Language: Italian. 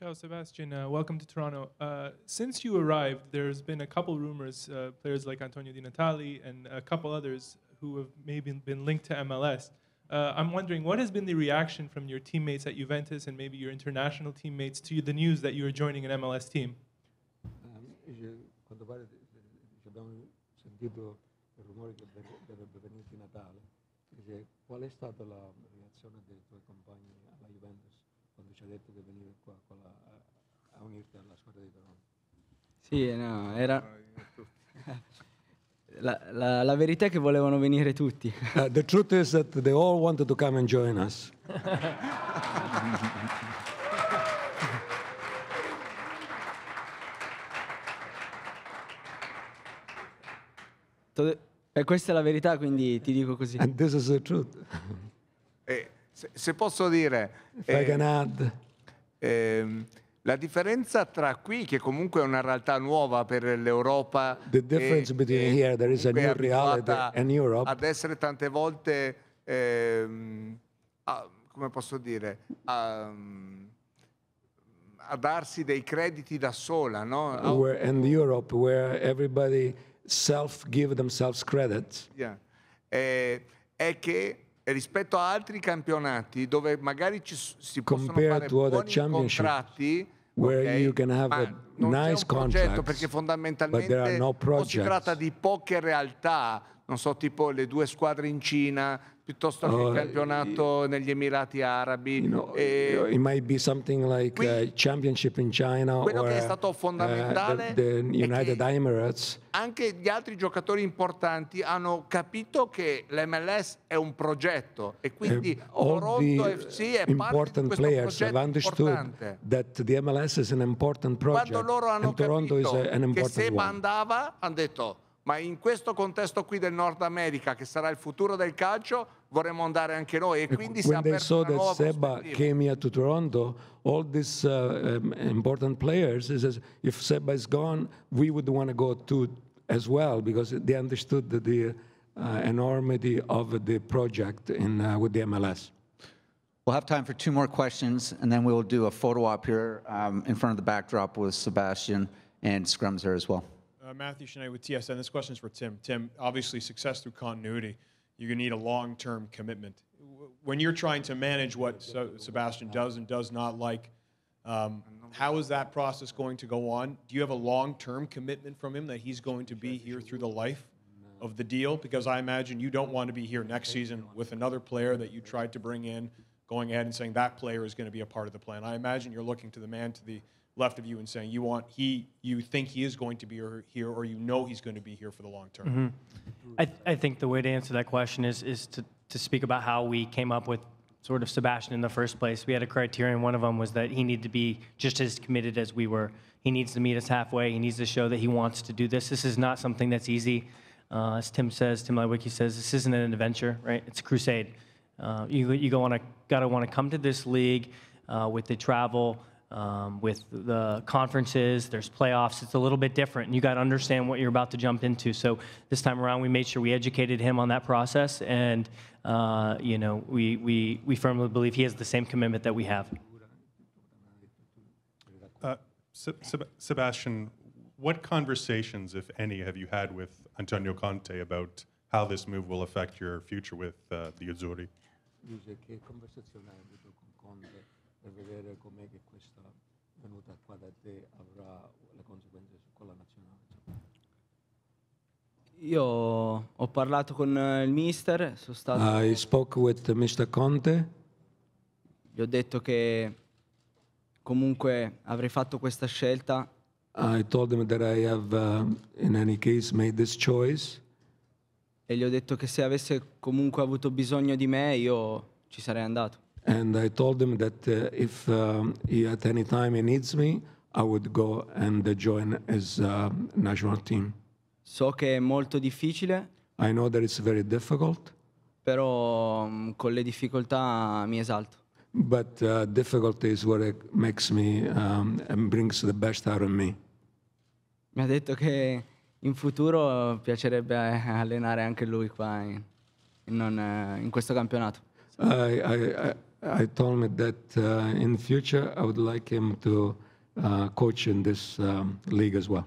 Ciao, Sebastian. Uh, welcome to Toronto. Uh, since you arrived, there's been a couple rumors, uh, players like Antonio Di Natale and a couple others who have maybe been linked to MLS. Uh, I'm wondering what has been the reaction from your teammates at Juventus and maybe your international teammates to the news that you are joining an MLS team? Um, qua, la, a unirti alla squadra di Verona. Sì, eh, no, era... La, la, la, verità è che volevano venire tutti. Uh, the truth is that they all wanted to come and join us. e eh, questa è la verità, quindi ti dico così. And this is the truth. eh, se, se, posso dire... If eh, eh, la differenza tra qui, che comunque è una realtà nuova per l'Europa, The difference e, between here, there is a new reality and Europe. Ad essere tante volte, eh, a, come posso dire, a, a, darsi dei crediti da sola, no? Where, in Europe, where everybody self give themselves credit. Yeah. Eh, è che rispetto a altri campionati dove magari ci si Compared possono fare buoni contratti, where okay, you can have a non nice c'è un progetto perché fondamentalmente no o si tratta di poche realtà, non so, tipo le due squadre in Cina piuttosto che il oh, campionato negli Emirati Arabi. You know, e it might be something like qui, uh, championship in China quello or, che è stato fondamentale uh, the, the United Emirates. Anche gli altri giocatori importanti hanno capito che l'MLS è un progetto e eh, quindi Toronto FC è parte di questo progetto importante. That the MLS is an important project. Quando loro hanno capito che se mandava, hanno detto, ma in questo contesto qui del Nord America, che sarà il futuro del calcio, vorremmo andare anche noi. E ecco, quindi When si è aperta una nuova Seba came here to Toronto, all these uh, um, important players, says, if Seba is gone, we would want to go too as well, because they understood the uh, enormity of the project in, uh, with the MLS. We'll have time for two more questions, and then we will do a photo op here um, in front of the backdrop with Sebastian and Scrums there as well. Uh, Matthew I with TSN. This question is for Tim. Tim, obviously, success through continuity, you're going to need a long term commitment. When you're trying to manage what so Sebastian does and does not like, um, how is that process going to go on? Do you have a long term commitment from him that he's going to be here through the life of the deal? Because I imagine you don't want to be here next season with another player that you tried to bring in going ahead and saying that player is going to be a part of the plan. I imagine you're looking to the man to the left of you and saying you want he you think he is going to be here or you know he's going to be here for the long term. Mm-hmm. I, th- I think the way to answer that question is is to, to speak about how we came up with sort of Sebastian in the first place. We had a criterion. One of them was that he needed to be just as committed as we were. He needs to meet us halfway. He needs to show that he wants to do this. This is not something that's easy. Uh, as Tim says, Tim Lewicki says, this isn't an adventure, right? It's a crusade. Uh, you you gotta gotta want to come to this league uh, with the travel, um, with the conferences. There's playoffs. It's a little bit different, and you got to understand what you're about to jump into. So this time around, we made sure we educated him on that process, and uh, you know we we we firmly believe he has the same commitment that we have. Uh, Seb Sebastian, what conversations, if any, have you had with Antonio Conte about how this move will affect your future with uh, the Azzurri? dice che conversazione hai avuto con Conte per vedere com'è che questa venuta qua da te avrà le conseguenze con la nazionale? Io ho parlato con il mister, sono stato... I spoke with Mr. Conte. Gli ho detto che comunque avrei fatto questa scelta. I told him that I have uh, in any case made this choice e gli ho detto che se avesse comunque avuto bisogno di me io ci sarei andato. And I told him that uh, if um, he at any time he needs me, I would go and join his uh, national team. So che è molto difficile. I know that it's very difficult. Però um, con le difficoltà mi esalto. But uh, difficulty is what makes me um, and brings the best out of me. Mi ha detto che in futuro piacerebbe allenare anche lui qua in, in, eh, in questo campionato. Uh, I, I, I told me that uh, in future I would like him to uh, coach in this um, league as well.